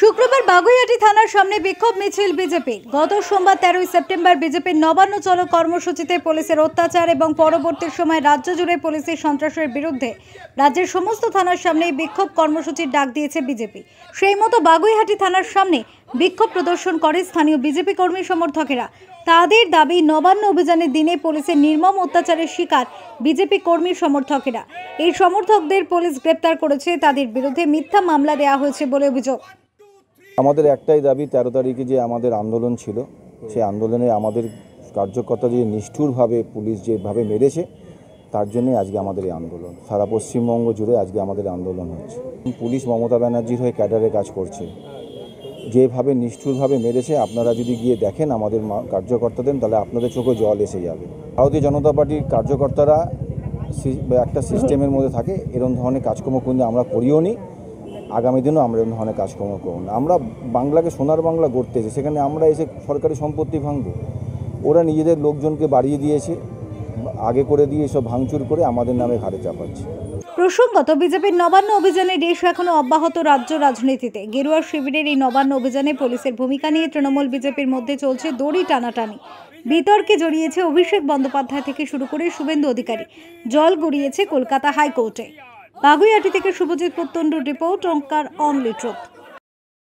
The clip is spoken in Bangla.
শুক্রবার বাগুইয়াটি থানার সামনে বিক্ষোভ মিছিল বিজেপি গত সোমবার তেরোই সেপ্টেম্বর বিজেপির নবান্ন চলো কর্মসূচিতে পুলিশের অত্যাচার এবং পরবর্তী সময় রাজ্য জুড়ে পুলিশের সন্ত্রাসের বিরুদ্ধে রাজ্যের সমস্ত থানার সামনে বিক্ষোভ কর্মসূচির ডাক দিয়েছে বিজেপি সেই মতো বাগুইহাটি থানার সামনে বিক্ষোভ প্রদর্শন করে স্থানীয় বিজেপি কর্মী সমর্থকেরা তাদের দাবি নবান্ন অভিযানের দিনে পুলিশের নির্মম অত্যাচারের শিকার বিজেপি কর্মী সমর্থকেরা এই সমর্থকদের পুলিশ গ্রেপ্তার করেছে তাদের বিরুদ্ধে মিথ্যা মামলা দেয়া হয়েছে বলে অভিযোগ আমাদের একটাই দাবি তেরো তারিখে যে আমাদের আন্দোলন ছিল সেই আন্দোলনে আমাদের কার্যকর্তা যে নিষ্ঠুরভাবে পুলিশ যেভাবে মেরেছে তার জন্যই আজকে আমাদের এই আন্দোলন সারা পশ্চিমবঙ্গ জুড়ে আজকে আমাদের আন্দোলন হচ্ছে পুলিশ মমতা ব্যানার্জির হয়ে ক্যাডারে কাজ করছে যেভাবে নিষ্ঠুরভাবে মেরেছে আপনারা যদি গিয়ে দেখেন আমাদের কার্যকর্তাদের তাহলে আপনাদের চোখে জল এসে যাবে ভারতীয় জনতা পার্টির কার্যকর্তারা একটা সিস্টেমের মধ্যে থাকে এরম ধরনের কাজকর্ম কিন্তু আমরা করিও নি আগামী দিনও আমরা এরকম ধরনের কাজকর্ম করব না আমরা বাংলাকে সোনার বাংলা গড়তে যে সেখানে আমরা এসে সরকারি সম্পত্তি ভাঙব ওরা নিজেদের লোকজনকে বাড়িয়ে দিয়েছে আগে করে দিয়ে এসব ভাঙচুর করে আমাদের নামে ঘাড়ে চাপাচ্ছে প্রসঙ্গত বিজেপির নবান্ন অভিযানের রেশ এখনও অব্যাহত রাজ্য রাজনীতিতে গেরুয়া শিবিরের এই নবান্ন অভিযানে পুলিশের ভূমিকা নিয়ে তৃণমূল বিজেপির মধ্যে চলছে দড়ি টানাটানি বিতর্কে জড়িয়েছে অভিষেক বন্দ্যোপাধ্যায় থেকে শুরু করে শুভেন্দু অধিকারী জল গড়িয়েছে কলকাতা হাইকোর্টে বাগুইয়াটি থেকে শুভজিৎ প্রত্যন্ড রিপোর্ট অঙ্কার অনলি ট্রুথ